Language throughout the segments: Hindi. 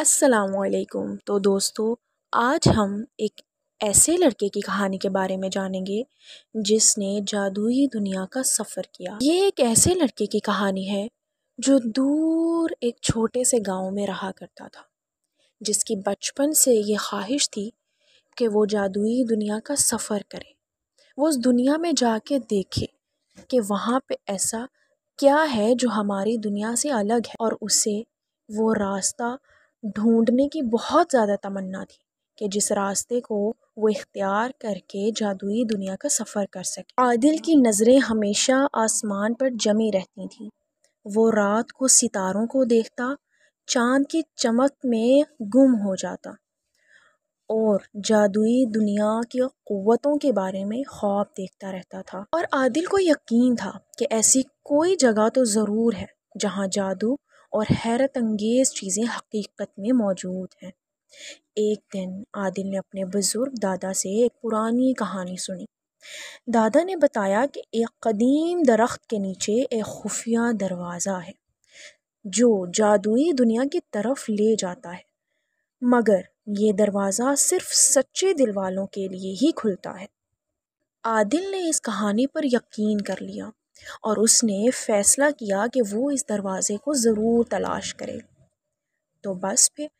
असलकुम तो दोस्तों आज हम एक ऐसे लड़के की कहानी के बारे में जानेंगे जिसने जादुई दुनिया का सफ़र किया ये एक ऐसे लड़के की कहानी है जो दूर एक छोटे से गांव में रहा करता था जिसकी बचपन से ये ख्वाहिश थी कि वो जादुई दुनिया का सफ़र करे वो उस दुनिया में जाके देखे कि वहाँ पे ऐसा क्या है जो हमारी दुनिया से अलग है और उसे वो रास्ता ढूंढने की बहुत ज़्यादा तमन्ना थी कि जिस रास्ते को वो इख्तियार करके जादुई दुनिया का सफ़र कर सके आदिल की नज़रें हमेशा आसमान पर जमी रहती थीं वो रात को सितारों को देखता चांद की चमक में गुम हो जाता और जादुई दुनिया की क़वतों के बारे में ख्वाब देखता रहता था और आदिल को यकीन था कि ऐसी कोई जगह तो ज़रूर है जहाँ जादू और हैरत अंगेज़ चीज़ें हक़ीक़त में मौजूद हैं एक दिन आदिल ने अपने बुज़ुर्ग दादा से एक पुरानी कहानी सुनी दादा ने बताया कि एक कदीम दरख्त के नीचे एक खुफिया दरवाज़ा है जो जादुई दुनिया की तरफ ले जाता है मगर ये दरवाज़ा सिर्फ सच्चे दिल वालों के लिए ही खुलता है आदिल ने इस कहानी पर यकीन कर लिया और उसने फ़ैसला किया कि वो इस दरवाज़े को ज़रूर तलाश करे तो बस फिर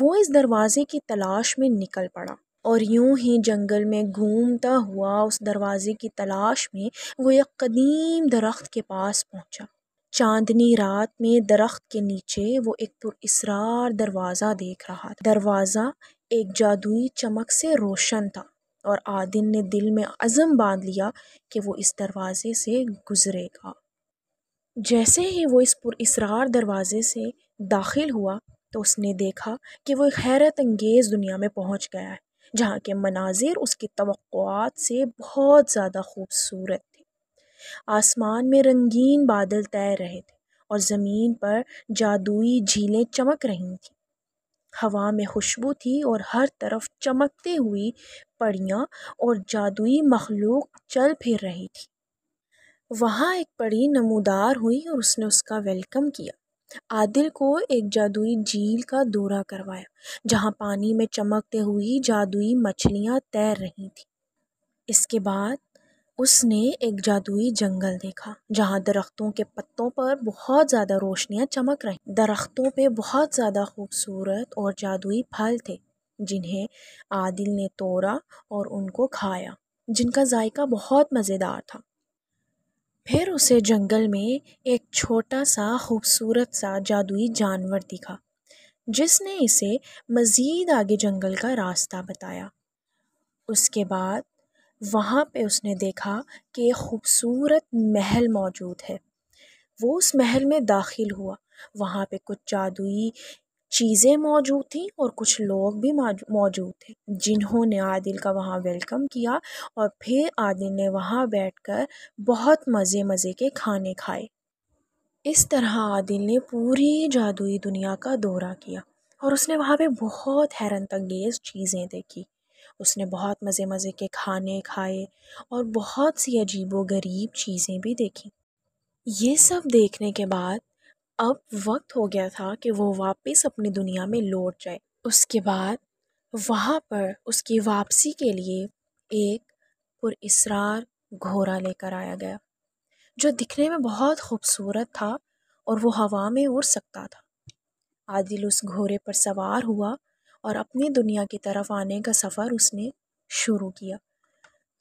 वो इस दरवाज़े की तलाश में निकल पड़ा और यूं ही जंगल में घूमता हुआ उस दरवाज़े की तलाश में वो एक कदीम दरख्त के पास पहुंचा चांदनी रात में दरख्त के नीचे वो एक पुरसरार दरवाज़ा देख रहा था दरवाज़ा एक जादुई चमक से रोशन था और आदिन ने दिल में अज़म बांध लिया कि वो इस दरवाज़े से गुज़रेगा जैसे ही वो इस इसरार दरवाज़े से दाखिल हुआ तो उसने देखा कि वो एक हैरत अंगेज़ दुनिया में पहुंच गया है जहाँ के मनाजिर उसकी तवक़ात से बहुत ज़्यादा खूबसूरत थे आसमान में रंगीन बादल तैर रहे थे और ज़मीन पर जादुई झीलें चमक रही थीं हवा में खुशबू थी और हर तरफ चमकते हुई पड़ियाँ और जादुई मखलूक चल फिर रही थी वहाँ एक पड़ी नमोदार हुई और उसने उसका वेलकम किया आदिल को एक जादुई झील का दौरा करवाया जहाँ पानी में चमकते हुई जादुई मछलियाँ तैर रही थी इसके बाद उसने एक जादुई जंगल देखा जहाँ दरख्तों के पत्तों पर बहुत ज्यादा रोशनियां चमक रही दरख्तों पे बहुत ज्यादा खूबसूरत और जादुई फल थे जिन्हें आदिल ने तोड़ा और उनको खाया जिनका जायका बहुत मज़ेदार था फिर उसे जंगल में एक छोटा सा खूबसूरत सा जादुई जानवर दिखा जिसने इसे मज़ीद आगे जंगल का रास्ता बताया उसके बाद वहाँ पे उसने देखा कि खूबसूरत महल मौजूद है वो उस महल में दाखिल हुआ वहाँ पे कुछ जादुई चीज़ें मौजूद थी और कुछ लोग भी मौजूद थे जिन्होंने आदिल का वहाँ वेलकम किया और फिर आदिल ने वहाँ बैठकर बहुत मज़े मज़े के खाने खाए इस तरह आदिल ने पूरी जादुई दुनिया का दौरा किया और उसने वहाँ पे बहुत हैरान तंगेज चीज़ें देखी उसने बहुत मज़े मज़े के खाने खाए और बहुत सी अजीबो गरीब चीज़ें भी देखीं ये सब देखने के बाद अब वक्त हो गया था कि वो वापस अपनी दुनिया में लौट जाए उसके बाद वहाँ पर उसकी वापसी के लिए एक पुरसरार घोड़ा लेकर आया गया जो दिखने में बहुत खूबसूरत था और वो हवा में उड़ सकता था आदिल उस घोड़े पर सवार हुआ और अपनी दुनिया की तरफ आने का सफ़र उसने शुरू किया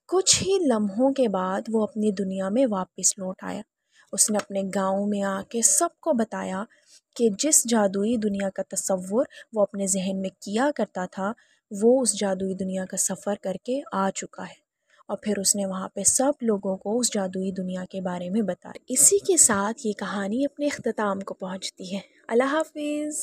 कुछ ही लम्हों के बाद वो अपनी दुनिया में वापस लौट आया उसने अपने गांव में आके सबको बताया कि जिस जादुई दुनिया का तस्वुर वो अपने जहन में किया करता था वो उस जादुई दुनिया का सफ़र करके आ चुका है और फिर उसने वहाँ पे सब लोगों को उस जादुई दुनिया के बारे में बताया इसी के साथ ये कहानी अपने अख्ताम को पहुँचती है अल्लाह हाफिज़